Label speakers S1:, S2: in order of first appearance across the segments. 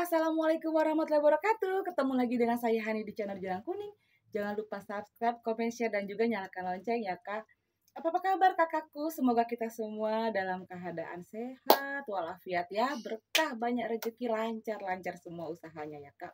S1: Assalamualaikum warahmatullahi wabarakatuh. Ketemu lagi dengan saya Hani di channel Jalan Kuning. Jangan lupa subscribe, komen, share, dan juga nyalakan lonceng ya kak. Apa, apa kabar kakakku? Semoga kita semua dalam keadaan sehat, walafiat ya. Berkah, banyak rezeki, lancar-lancar semua usahanya ya kak.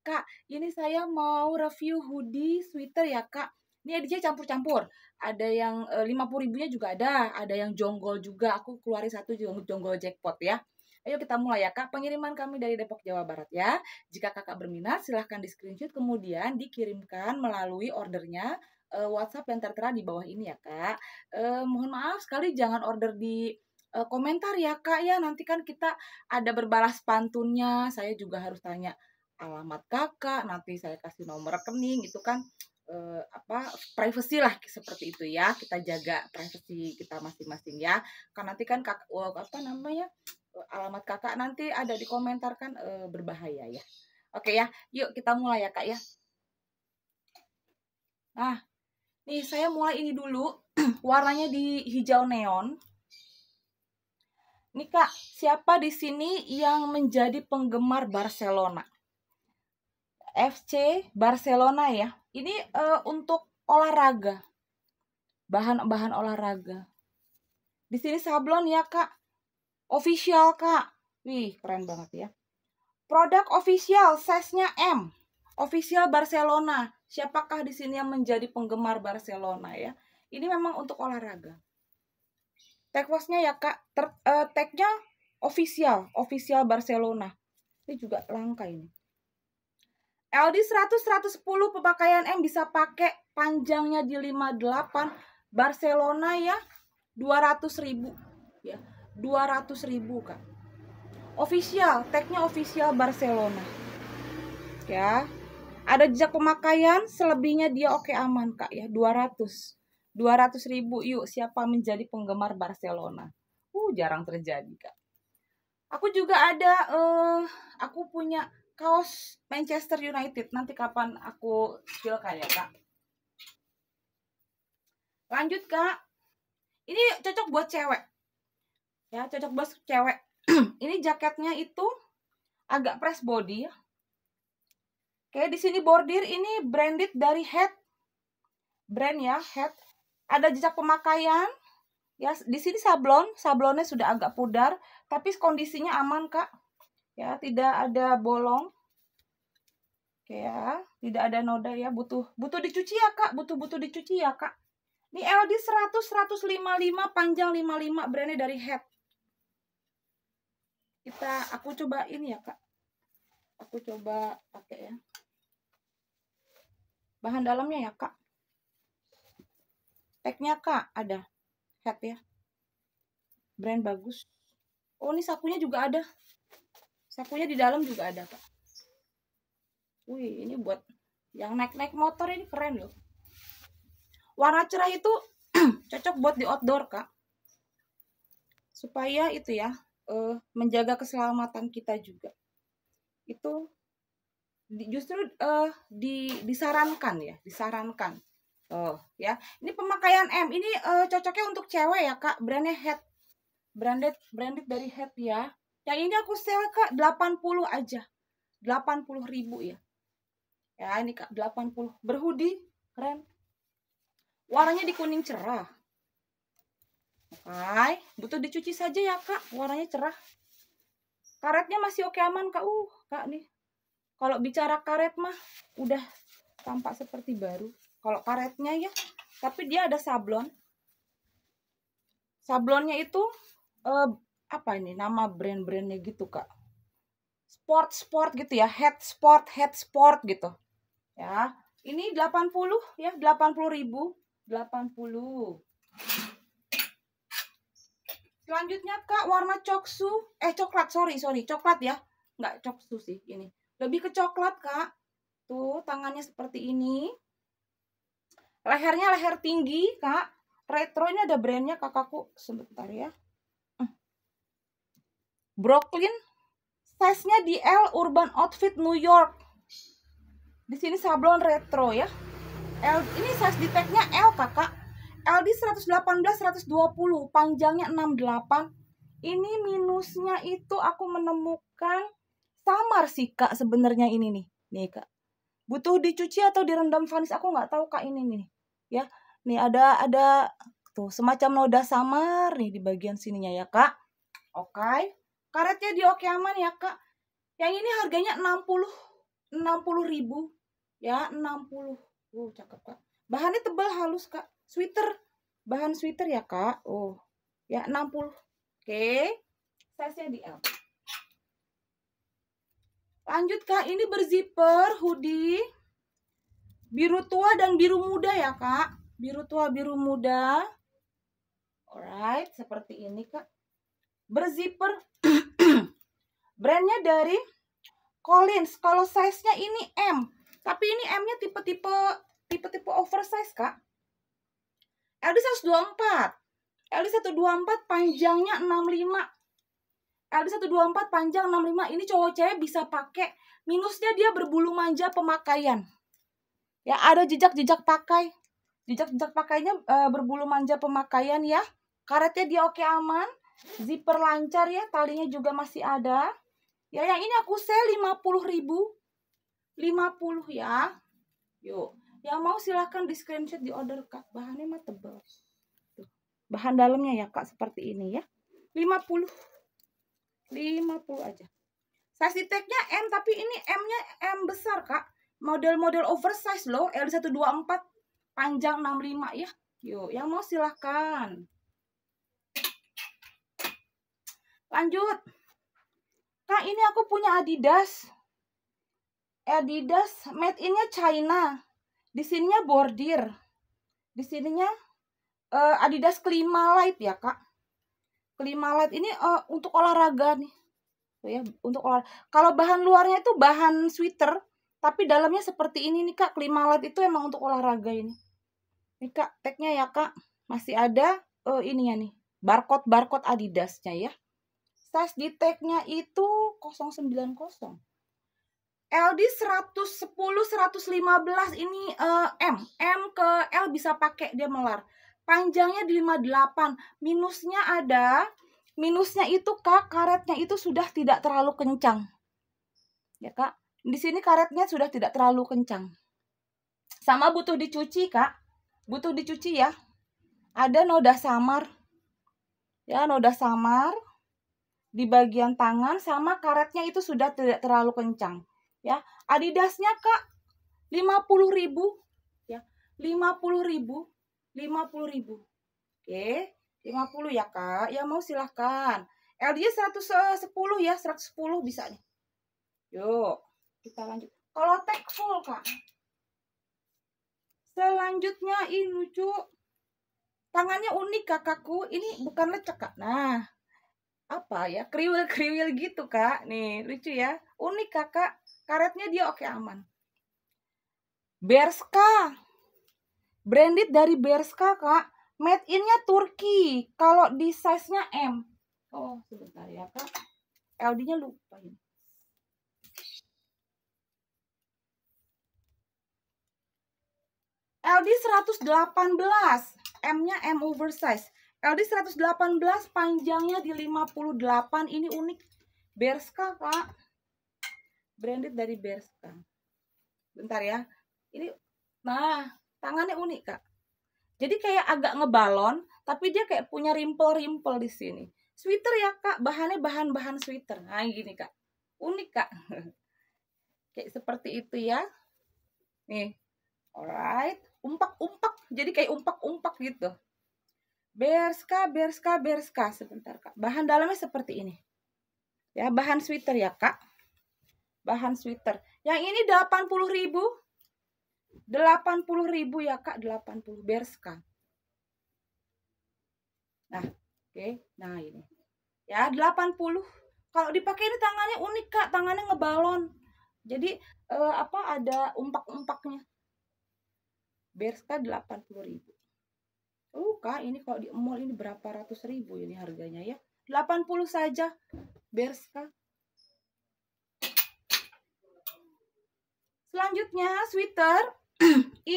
S1: Kak, ini saya mau review hoodie, sweater ya kak. Ini aja campur-campur. Ada yang eh, lima ribunya juga ada, ada yang jonggol juga. Aku keluarin satu jonggol jackpot ya Ayo kita mulai ya Kak pengiriman kami dari Depok Jawa Barat ya. Jika Kakak berminat silahkan di screenshot kemudian dikirimkan melalui ordernya uh, WhatsApp yang tertera di bawah ini ya Kak. Uh, mohon maaf sekali jangan order di uh, komentar ya Kak ya. Nanti kan kita ada berbalas pantunnya. Saya juga harus tanya alamat Kakak, nanti saya kasih nomor rekening itu kan. Uh, apa privacy lah seperti itu ya kita jaga privacy kita masing-masing ya karena nanti kan kak, oh, apa namanya alamat kakak nanti ada di komentar kan eh, berbahaya ya. Oke ya, yuk kita mulai ya kak ya. Nah, nih saya mulai ini dulu. Warnanya di hijau neon. Nih kak, siapa di sini yang menjadi penggemar Barcelona? FC Barcelona ya. Ini e, untuk olahraga. Bahan-bahan olahraga. Di sini sablon ya kak official kak wih keren banget ya produk official size-nya M official Barcelona siapakah di sini yang menjadi penggemar Barcelona ya ini memang untuk olahraga tagwasnya ya kak Ter, uh, tagnya official official Barcelona ini juga langka ini LD 100 110 pemakaian M bisa pakai panjangnya di 58 Barcelona ya 200.000 ya 200 ribu kak official tagnya official Barcelona ya ada jejak pemakaian selebihnya dia oke okay, aman kak ya 200 200 ribu yuk siapa menjadi penggemar Barcelona uh jarang terjadi kak aku juga ada uh, aku punya kaos Manchester United nanti kapan aku spill kayak kak lanjut kak ini cocok buat cewek ya cocok bos cewek ini jaketnya itu agak press body ya oke di sini bordir ini branded dari head brand ya head ada jejak pemakaian ya di sini sablon sablonnya sudah agak pudar tapi kondisinya aman kak ya tidak ada bolong oke ya tidak ada noda ya butuh butuh dicuci ya kak butuh butuh dicuci ya kak ini LD 100 155 panjang 55 brandnya dari head kita aku coba ini ya kak aku coba pakai ya bahan dalamnya ya kak tagnya kak ada cat ya brand bagus oh ini sakunya juga ada sakunya di dalam juga ada kak wih ini buat yang naik-naik motor ini keren loh warna cerah itu cocok buat di outdoor kak supaya itu ya uh, menjaga keselamatan kita juga itu justru uh, di, disarankan ya disarankan oh ya ini pemakaian M ini uh, cocoknya untuk cewek ya kak brandnya head branded branded dari head ya yang ini aku sell kak 80 aja 80 ribu ya ya ini kak 80 berhudi keren warnanya di kuning cerah Hai, butuh dicuci saja ya kak, warnanya cerah. Karetnya masih oke aman kak, uh kak nih. Kalau bicara karet mah udah tampak seperti baru. Kalau karetnya ya, tapi dia ada sablon. Sablonnya itu eh, apa ini nama brand-brandnya gitu kak. Sport sport gitu ya, head sport head sport gitu. Ya, ini 80 ya, 80 ribu, 80. Selanjutnya Kak, warna coksu, eh coklat, sorry, sorry, coklat ya. Nggak coksu sih, ini. Lebih ke coklat Kak. Tuh, tangannya seperti ini. Lehernya leher tinggi Kak. Retro ini ada brandnya kakakku. Sebentar ya. Hmm. Brooklyn. Size-nya di L Urban Outfit New York. Di sini sablon retro ya. L, ini size di nya L kakak LD 118 120 panjangnya 68 ini minusnya itu aku menemukan samar sih kak sebenarnya ini nih nih kak butuh dicuci atau direndam vanis aku nggak tahu kak ini nih ya nih ada ada tuh semacam noda samar nih di bagian sininya ya kak oke okay. karetnya di oke aman ya kak yang ini harganya 60 60.000 ya 60 wow uh, cakep kak bahannya tebal halus kak sweater bahan sweater ya kak oh ya 60 oke okay. size nya di L lanjut kak ini berzipper hoodie biru tua dan biru muda ya kak biru tua biru muda alright seperti ini kak berzipper brandnya dari Collins kalau size nya ini M tapi ini M nya tipe-tipe tipe-tipe oversize kak LD 124. LD 124 panjangnya 65. LD 124 panjang 65. Ini cowok cewek bisa pakai. Minusnya dia berbulu manja pemakaian. Ya, ada jejak-jejak pakai. Jejak-jejak pakainya e, berbulu manja pemakaian ya. Karetnya dia oke aman. Zipper lancar ya, talinya juga masih ada. Ya, yang ini aku sell 50.000. 50 ya. Yuk yang mau silahkan di screenshot di order kak bahannya mah tebal bahan dalamnya ya kak seperti ini ya 50 50 aja size tagnya M tapi ini M-nya M besar kak model-model oversize loh L124 panjang 65 ya yuk yang mau silahkan lanjut kak ini aku punya Adidas Adidas made innya China di sininya bordir di sininya uh, Adidas Klima Light ya kak Klima Light ini uh, untuk olahraga nih tuh oh ya untuk olahraga kalau bahan luarnya itu bahan sweater tapi dalamnya seperti ini nih kak Klima Light itu emang untuk olahraga ini ini kak tagnya ya kak masih ada uh, ya nih barcode barcode Adidasnya ya size di tagnya itu 090 LD 110 115 ini uh, M M ke L bisa pakai dia melar panjangnya di 58 minusnya ada minusnya itu kak karetnya itu sudah tidak terlalu kencang ya kak di sini karetnya sudah tidak terlalu kencang sama butuh dicuci kak butuh dicuci ya ada noda samar ya noda samar di bagian tangan sama karetnya itu sudah tidak terlalu kencang ya Adidasnya kak 50 ribu ya 50 ribu 50 ribu oke 50 ya kak ya mau silahkan LDI 110 ya 110 bisa nih yuk kita lanjut kalau tag full kak selanjutnya ini lucu tangannya unik kakakku ini bukan lecek kak nah apa ya kriwil kriwil gitu kak nih lucu ya unik kakak karetnya dia oke aman Berska branded dari Berska kak made innya Turki kalau di size nya M oh sebentar ya kak LD nya lupa ini LD 118 M nya M oversize LD 118 panjangnya di 58 ini unik Berska kak branded dari Berska bentar ya ini nah tangannya unik kak jadi kayak agak ngebalon tapi dia kayak punya rimpel-rimpel di sini sweater ya kak bahannya bahan-bahan sweater nah gini kak unik kak kayak seperti itu ya nih alright umpak-umpak jadi kayak umpak-umpak gitu Berska, berska, berska. Sebentar, Kak. Bahan dalamnya seperti ini. Ya, bahan sweater ya, Kak. Bahan sweater. Yang ini ribu 80 80 ribu ya, Kak. 80 berska. Nah, oke. Okay. Nah, ini. Ya, 80. Kalau dipakai ini tangannya unik, Kak. Tangannya ngebalon. Jadi eh, apa ada umpak-umpaknya. Berska 80 ribu Oh kak ini kalau di mall ini berapa ratus ribu ya ini harganya ya 80 saja Berska. selanjutnya sweater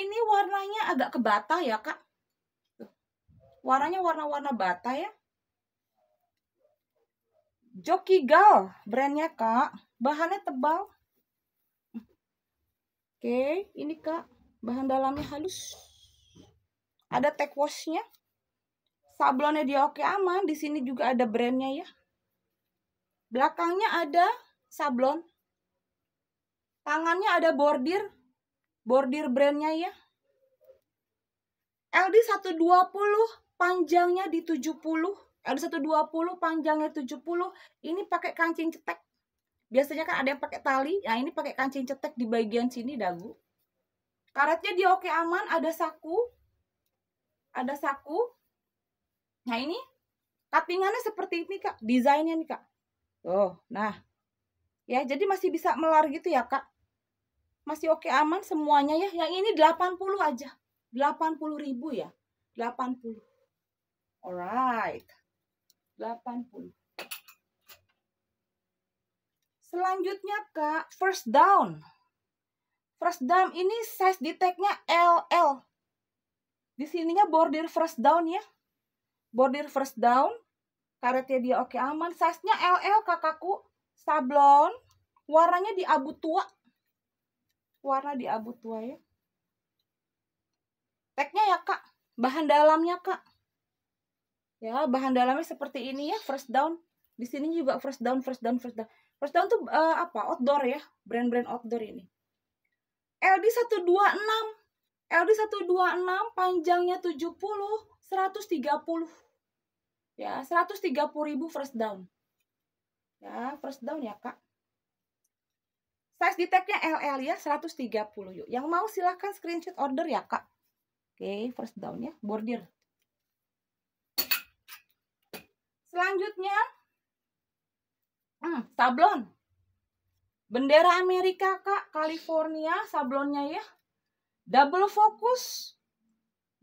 S1: ini warnanya agak ke bata ya kak warnanya warna-warna bata ya Joki Gal brandnya kak bahannya tebal oke ini kak bahan dalamnya halus ada tag washnya sablonnya dia oke aman di sini juga ada brandnya ya belakangnya ada sablon tangannya ada bordir bordir brandnya ya LD 120 panjangnya di 70 LD 120 panjangnya 70 ini pakai kancing cetek biasanya kan ada yang pakai tali nah ini pakai kancing cetek di bagian sini dagu karetnya dia oke aman ada saku ada saku. Nah ini cuttingannya seperti ini kak, desainnya nih kak. Oh, nah ya jadi masih bisa melar gitu ya kak. Masih oke okay, aman semuanya ya. Yang ini 80 aja. 80 ribu ya. 80. Alright. 80. Selanjutnya kak, first down. First down ini size detectnya LL. Di sininya border first down ya. border first down. Karetnya dia oke aman. Size-nya LL kakakku. Sablon. Warnanya di abu tua. Warna di abu tua ya. Tagnya ya kak. Bahan dalamnya kak. Ya bahan dalamnya seperti ini ya. First down. Di sini juga first down, first down, first down. First down tuh uh, apa? Outdoor ya. Brand-brand outdoor ini. LD126 LD 126 panjangnya 70, 130. Ya, 130 ribu first down. Ya, first down ya, Kak. Size detectnya nya LL ya, 130 yuk. Yang mau silahkan screenshot order ya, Kak. Oke, first down ya, bordir. Selanjutnya, hmm, sablon. Bendera Amerika, Kak, California, sablonnya ya Double Fokus,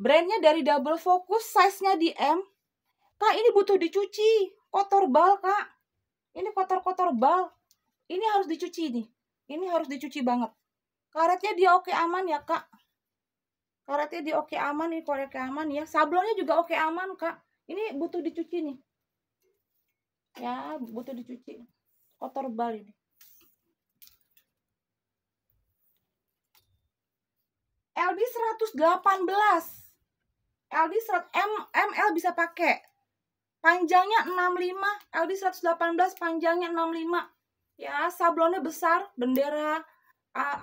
S1: Brandnya dari double Fokus, size-nya di M. Kak, ini butuh dicuci. Kotor bal, Kak. Ini kotor-kotor bal. Ini harus dicuci nih. Ini harus dicuci banget. Karetnya dia oke aman ya, Kak. Karetnya dia oke aman, ini korek aman ya. Sablonnya juga oke aman, Kak. Ini butuh dicuci nih. Ya, butuh dicuci. Kotor bal ini. LD 118 LD 100, M, ML bisa pakai panjangnya 65 LD 118 panjangnya 65 ya sablonnya besar bendera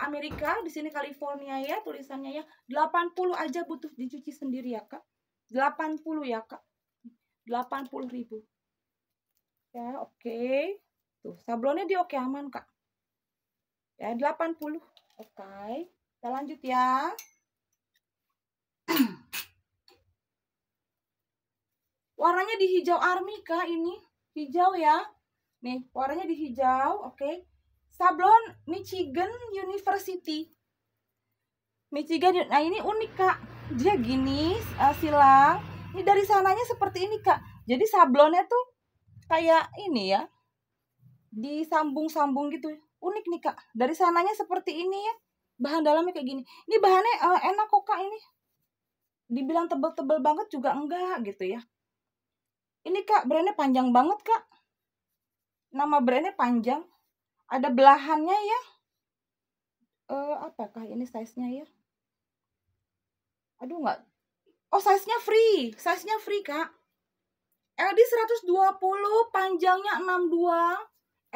S1: Amerika di sini California ya tulisannya ya 80 aja butuh dicuci sendiri ya kak 80 ya kak 80 ribu ya oke okay. tuh sablonnya dia oke okay, aman kak ya 80 oke okay. Kita lanjut ya. warnanya di hijau army kah ini? Hijau ya. Nih, warnanya di hijau, oke. Okay. Sablon Michigan University. Michigan, nah ini unik kak. Dia gini, uh, silang. Ini dari sananya seperti ini kak. Jadi sablonnya tuh kayak ini ya. Disambung-sambung gitu. Unik nih kak. Dari sananya seperti ini ya bahan dalamnya kayak gini ini bahannya uh, enak kok kak ini dibilang tebel-tebel banget juga enggak gitu ya ini kak brandnya panjang banget kak nama brandnya panjang ada belahannya ya uh, apakah ini size-nya ya aduh enggak oh size-nya free size-nya free kak LD 120 panjangnya 62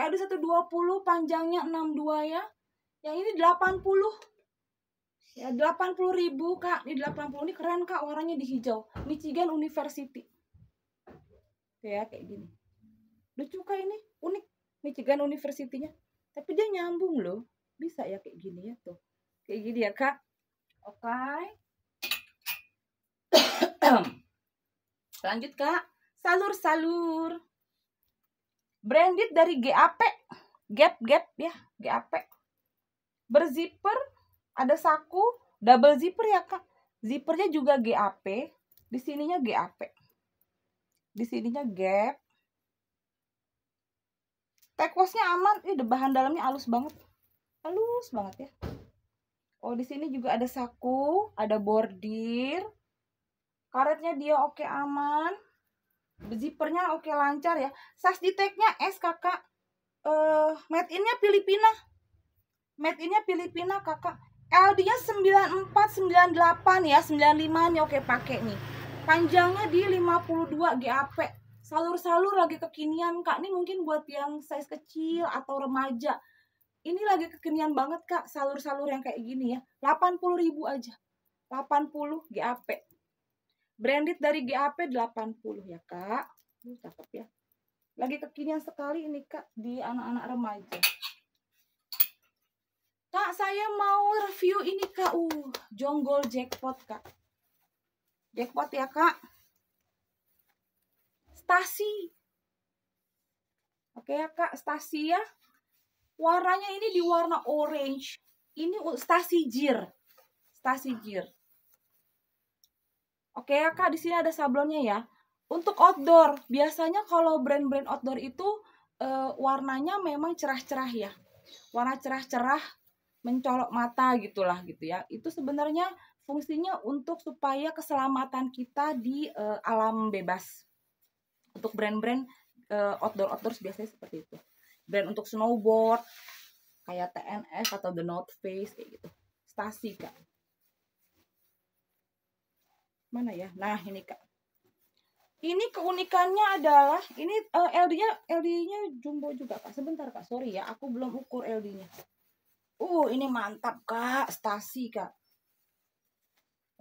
S1: LD 120 panjangnya 62 ya yang ini 80 ya 80 ribu kak ini 80 ini keren kak warnanya di hijau Michigan University ya kayak gini lucu kah ini unik Michigan University-nya tapi dia nyambung loh bisa ya kayak gini ya tuh kayak gini ya kak oke okay. lanjut kak salur-salur branded dari GAP gap gap ya GAP berzipper, ada saku, double zipper ya kak. Zippernya juga GAP, di sininya GAP. Di sininya gap. Tekwasnya aman, ini bahan dalamnya halus banget. Halus banget ya. Oh, di sini juga ada saku, ada bordir. Karetnya dia oke okay, aman. Zippernya oke lancar ya. Size di tag-nya S kakak. Uh, made in-nya Filipina made innya Filipina kakak LD ya, nya 94 98 ya 95 nih oke pakai nih panjangnya di 52 GAP salur-salur lagi kekinian kak ini mungkin buat yang size kecil atau remaja ini lagi kekinian banget kak salur-salur yang kayak gini ya 80 ribu aja 80 GAP branded dari GAP 80 ya kak ini hmm, cakep ya lagi kekinian sekali ini kak di anak-anak remaja Kak, saya mau review ini, Kak. Uh, jonggol jackpot, Kak. Jackpot ya, Kak. Stasi. Oke ya, Kak. Stasi ya. Warnanya ini di warna orange. Ini stasi jir. Stasi jir. Oke ya, Kak. Di sini ada sablonnya ya. Untuk outdoor, biasanya kalau brand-brand outdoor itu uh, warnanya memang cerah-cerah ya. Warna cerah-cerah mencolok mata gitulah gitu ya. Itu sebenarnya fungsinya untuk supaya keselamatan kita di uh, alam bebas. Untuk brand-brand uh, outdoor outdoor biasanya seperti itu. Brand untuk snowboard kayak TNS atau The North Face kayak gitu. Stasi kak. Mana ya? Nah ini kak. Ini keunikannya adalah ini uh, eh, LD-nya LD-nya jumbo juga kak. Sebentar kak, sorry ya, aku belum ukur LD-nya. Uh, ini mantap, Kak. Stasi, Kak.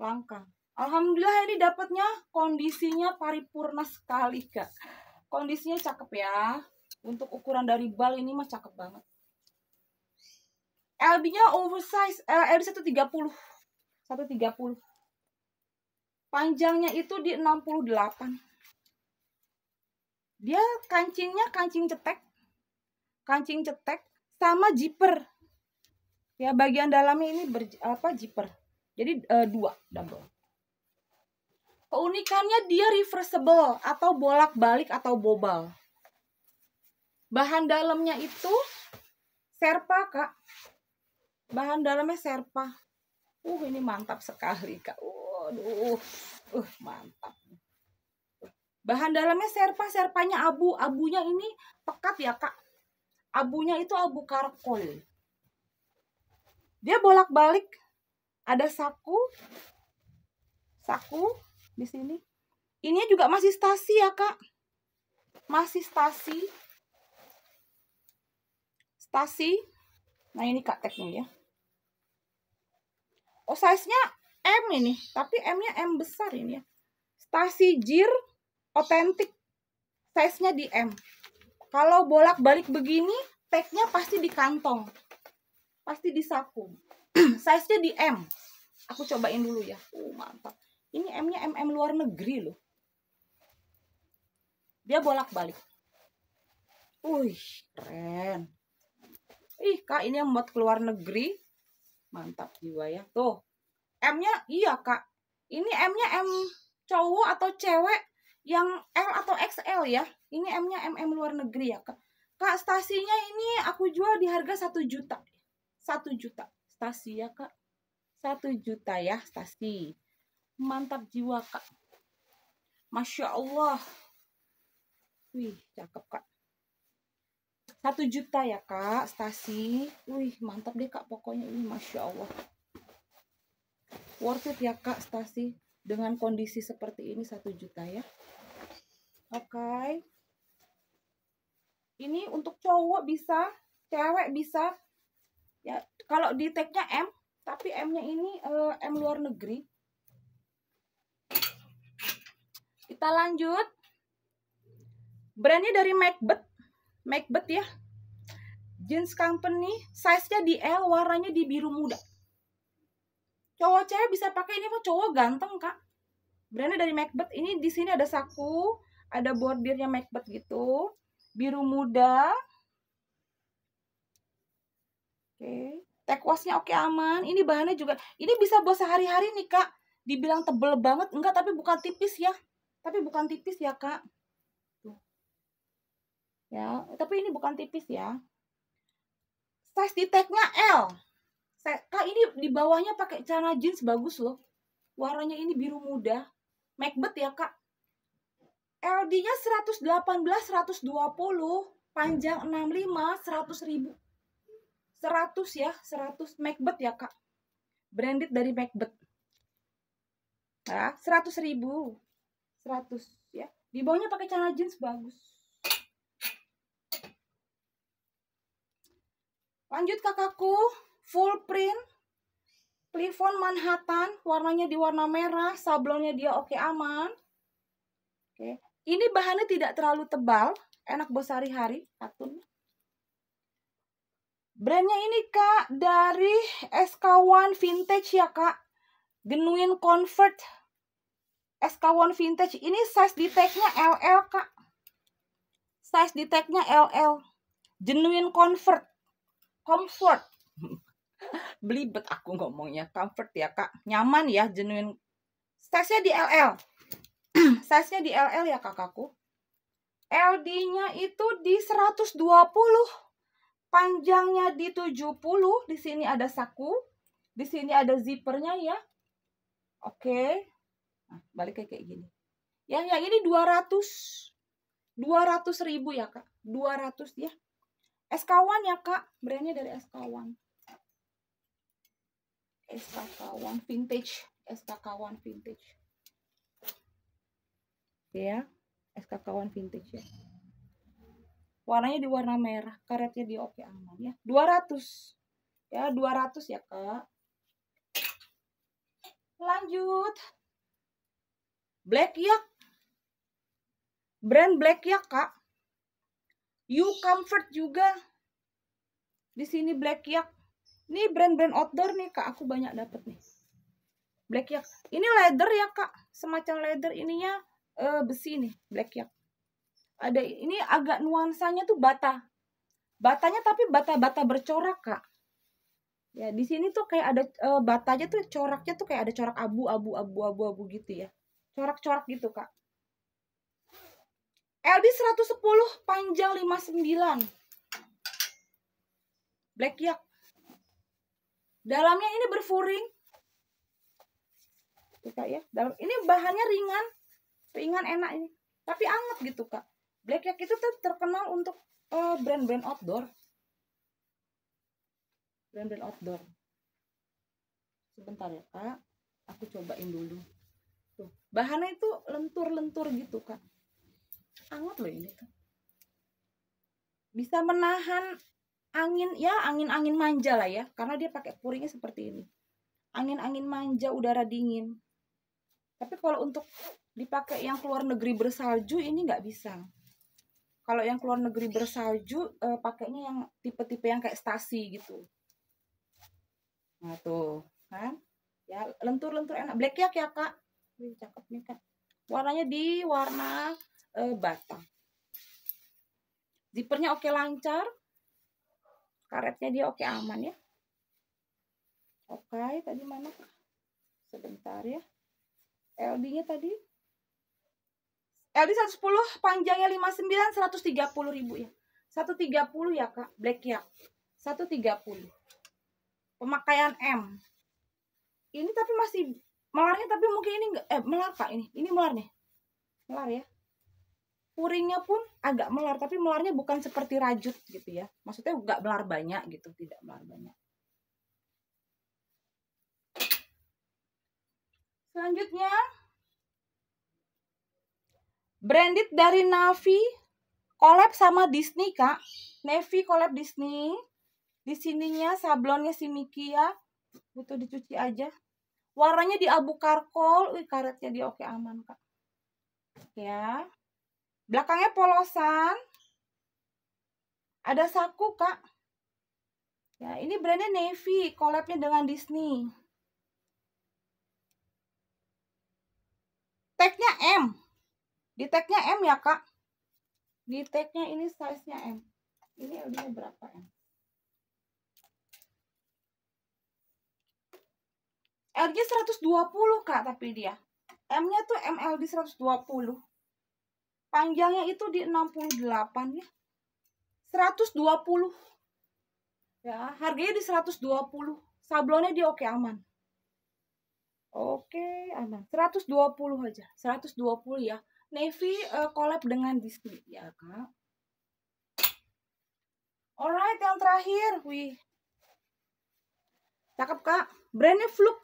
S1: Langka. Alhamdulillah ini dapatnya kondisinya paripurna sekali, Kak. Kondisinya cakep ya. Untuk ukuran dari bal ini mah cakep banget. LB-nya oversize, LB 130. 130. Panjangnya itu di 68 dia kancingnya kancing cetek kancing cetek sama zipper ya bagian dalamnya ini ber, apa zipper jadi e, dua double keunikannya dia reversible atau bolak-balik atau bobal bahan dalamnya itu serpa kak bahan dalamnya serpa uh ini mantap sekali kak waduh uh mantap bahan dalamnya serpa serpanya abu abunya ini pekat ya kak abunya itu abu karkol dia bolak-balik ada saku saku di sini ini juga masih stasi ya kak masih stasi stasi nah ini kak teknik ya oh size nya M ini tapi M nya M besar ini ya stasi jir otentik size nya di M kalau bolak-balik begini tag pasti di kantong pasti di sakum size-nya di M aku cobain dulu ya uh mantap ini M-nya MM luar negeri loh dia bolak-balik Wih, keren. Ih, Kak, ini yang buat keluar negeri. Mantap jiwa ya. Tuh, M-nya, iya, Kak. Ini M-nya M cowok atau cewek yang L atau XL ya. Ini M-nya MM luar negeri ya, Kak. Kak, stasinya ini aku jual di harga 1 juta satu juta stasi ya kak satu juta ya stasi mantap jiwa kak masya allah wih cakep kak satu juta ya kak stasi wih mantap deh kak pokoknya ini masya allah worth it ya kak stasi dengan kondisi seperti ini satu juta ya oke okay. ini untuk cowok bisa cewek bisa ya kalau di tag-nya M tapi M-nya ini uh, M luar negeri kita lanjut brandnya dari Macbeth Macbeth ya jeans company size-nya di L warnanya di biru muda cowok cewek bisa pakai ini apa cowok ganteng kak brandnya dari Macbeth ini di sini ada saku ada bordirnya Macbeth gitu biru muda okay. tekwasnya oke okay, aman ini bahannya juga ini bisa buat sehari-hari nih kak dibilang tebel banget enggak tapi bukan tipis ya tapi bukan tipis ya kak ya tapi ini bukan tipis ya size di tagnya L kak ini di bawahnya pakai celana jeans bagus loh warnanya ini biru muda Macbeth ya kak LD nya 118 120 panjang 65 100 ribu 100 ya, 100 Macbeth ya kak. Branded dari Macbeth. Ya, 100 ribu. 100 ya. Di bawahnya pakai celana jeans bagus. Lanjut kakakku, full print. Plifon Manhattan, warnanya di warna merah, sablonnya dia oke okay, aman. Oke. Ini bahannya tidak terlalu tebal, enak buat sehari-hari, katun. Brandnya ini kak dari SK1 Vintage ya kak. genuin Convert SK1 Vintage. Ini size detectnya LL kak. Size detectnya LL. genuin Convert. Comfort. Belibet aku ngomongnya. Comfort ya kak. Nyaman ya genuin, Size-nya di LL. Size-nya di LL ya kakakku. LD-nya itu di 120 panjangnya di 70, di sini ada saku, di sini ada zippernya ya. Oke. Nah, balik kayak gini. Yang yang ini 200. 200 ribu ya, Kak. 200 ya. SK1 ya, Kak. Brandnya dari SK1. SK1 vintage. SK1 ya. vintage. Ya. SK1 vintage ya warnanya di warna merah karetnya di oke aman ya 200 ya 200 ya kak lanjut black yak brand black yak kak you comfort juga di sini black yak ini brand-brand outdoor nih kak aku banyak dapet nih black yak ini leather ya kak semacam leather ininya uh, besi nih black yak ada ini agak nuansanya tuh bata batanya tapi bata-bata bercorak kak ya di sini tuh kayak ada e, batanya tuh coraknya tuh kayak ada corak abu-abu abu-abu-abu gitu ya corak-corak gitu kak LB 110 panjang 59 black yak dalamnya ini berfuring tuh kak ya dalam ini bahannya ringan ringan enak ini tapi anget gitu kak Black Yak itu terkenal untuk eh, brand-brand uh, outdoor. Brand-brand outdoor. Sebentar ya, Kak. Aku cobain dulu. Tuh, bahannya itu lentur-lentur gitu, Kak. Anget loh ini Kak. Bisa menahan angin ya, angin-angin manja lah ya, karena dia pakai puringnya seperti ini. Angin-angin manja, udara dingin. Tapi kalau untuk dipakai yang keluar negeri bersalju ini nggak bisa kalau yang keluar negeri bersalju eh, pakainya yang tipe-tipe yang kayak stasi gitu nah tuh kan ya lentur-lentur enak black yak ya kak Wih, cakep nih kak warnanya di warna eh, bata. batang zippernya oke lancar karetnya dia oke aman ya oke tadi mana sebentar ya LD nya tadi Eh, LD 110 panjangnya 59 130 ribu ya. 130 ya Kak, black ya. 130. Pemakaian M. Ini tapi masih melarnya tapi mungkin ini enggak eh melar Kak ini. Ini melar nih. Melar ya. Puringnya pun agak melar tapi melarnya bukan seperti rajut gitu ya. Maksudnya enggak melar banyak gitu, tidak melar banyak. Selanjutnya branded dari Navi collab sama Disney kak Navi collab Disney di sininya sablonnya si Mickey ya butuh dicuci aja warnanya di abu karkol wih karetnya dia oke aman kak ya belakangnya polosan ada saku kak ya ini brandnya Navy collabnya dengan Disney Di tag-nya M ya kak. Di tag-nya ini size-nya M. Ini udah berapa M? LG 120 kak tapi dia. M-nya tuh MLD 120. Panjangnya itu di 68 ya. 120. Ya, harganya di 120. Sablonnya dia oke aman. Oke, aman. 120 aja. 120 ya. Navy uh, collab dengan Disney ya kak. Alright yang terakhir, wih cakep kak. Brandnya Fluke.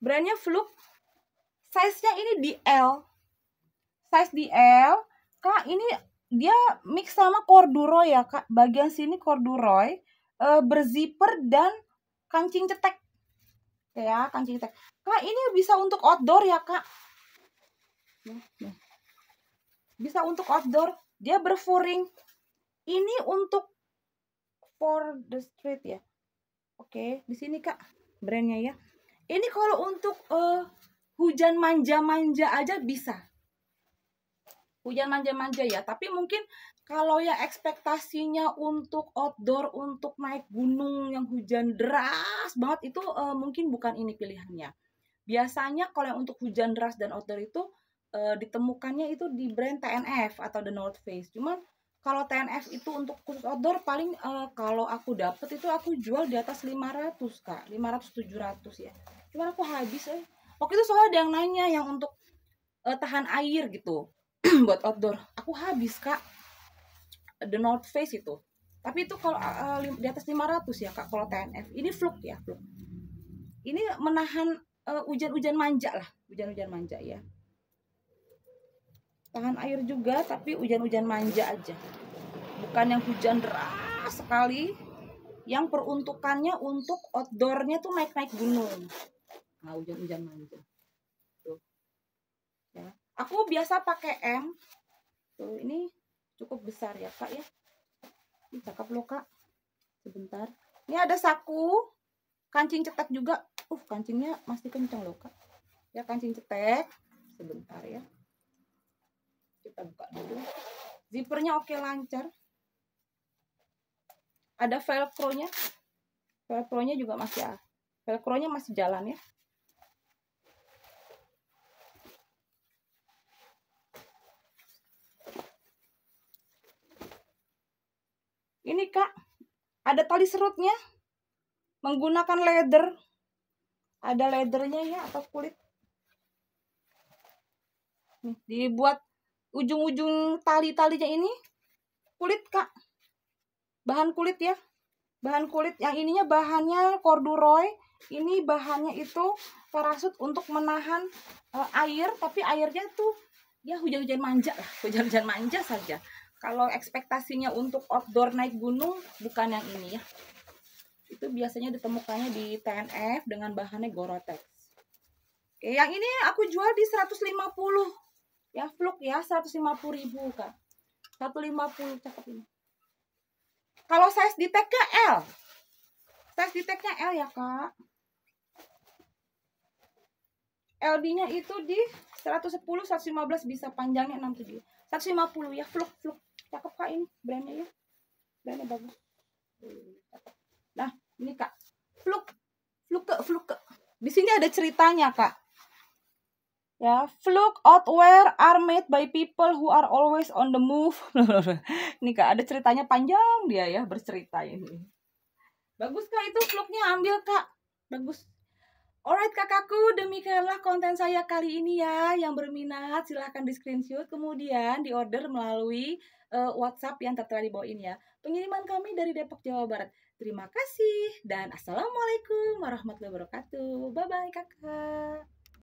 S1: Brandnya Fluke. Size-nya ini di L. Size di L. Kak ini dia mix sama corduroy ya kak. Bagian sini corduroy, uh, berzipper dan kancing cetek. Ya, kancing cetek. Kak ini bisa untuk outdoor ya kak Nah, nah. Bisa untuk outdoor, dia berfuring. Ini untuk for the street ya. Oke, di sini Kak brandnya ya. Ini kalau untuk uh, hujan manja-manja aja bisa. Hujan manja-manja ya, tapi mungkin kalau ya ekspektasinya untuk outdoor, untuk naik gunung yang hujan deras banget itu uh, mungkin bukan ini pilihannya. Biasanya kalau yang untuk hujan deras dan outdoor itu Eh, ditemukannya itu di brand TNF atau The North Face. Cuman kalau TNF itu untuk khusus outdoor paling uh, kalau aku dapet itu aku jual di atas 500 kak 500 700 ya cuman aku habis eh waktu itu soalnya ada yang nanya yang untuk uh, tahan air gitu buat outdoor aku habis kak The North Face itu tapi itu kalau uh, di atas 500 ya kak kalau TNF ini fluk ya fluk ini menahan hujan-hujan uh, manja lah hujan-hujan manja ya tahan air juga tapi hujan-hujan manja aja bukan yang hujan deras sekali yang peruntukannya untuk outdoornya tuh naik-naik gunung nah hujan-hujan manja tuh ya aku biasa pakai M tuh ini cukup besar ya kak ya ini cakep loh kak sebentar ini ada saku kancing cetek juga uh kancingnya masih kenceng loh kak ya kancing cetek sebentar ya kita buka dulu zippernya oke lancar ada velcro-nya velcro-nya juga masih velcro-nya masih jalan ya ini kak ada tali serutnya menggunakan leather ada leathernya ya atau kulit nih, dibuat ujung-ujung tali-talinya ini kulit kak bahan kulit ya bahan kulit yang ininya bahannya corduroy ini bahannya itu parasut untuk menahan e, air tapi airnya tuh ya hujan-hujan manja lah hujan-hujan manja saja kalau ekspektasinya untuk outdoor naik gunung bukan yang ini ya itu biasanya ditemukannya di TNF dengan bahannya Gorotex Oke, yang ini aku jual di 150 ya fluk ya 150 ribu lima 150 cakep ini kalau saya di tag L size di tag L ya kak LD-nya itu di 110 115 bisa panjangnya 67 150 ya fluk fluk cakep kak ini brandnya ya brandnya bagus nah ini kak fluk fluk fluk ke. di sini ada ceritanya kak Ya, fluke outwear are made by people who are always on the move. ini Kak, ada ceritanya panjang dia ya bercerita ini. Bagus Kak itu fluknya ambil Kak. Bagus. Alright kakakku, demikianlah konten saya kali ini ya. Yang berminat silahkan di screenshot kemudian di order melalui uh, WhatsApp yang tertera di bawah ini ya. Pengiriman kami dari Depok Jawa Barat. Terima kasih dan assalamualaikum warahmatullahi wabarakatuh. Bye bye kakak.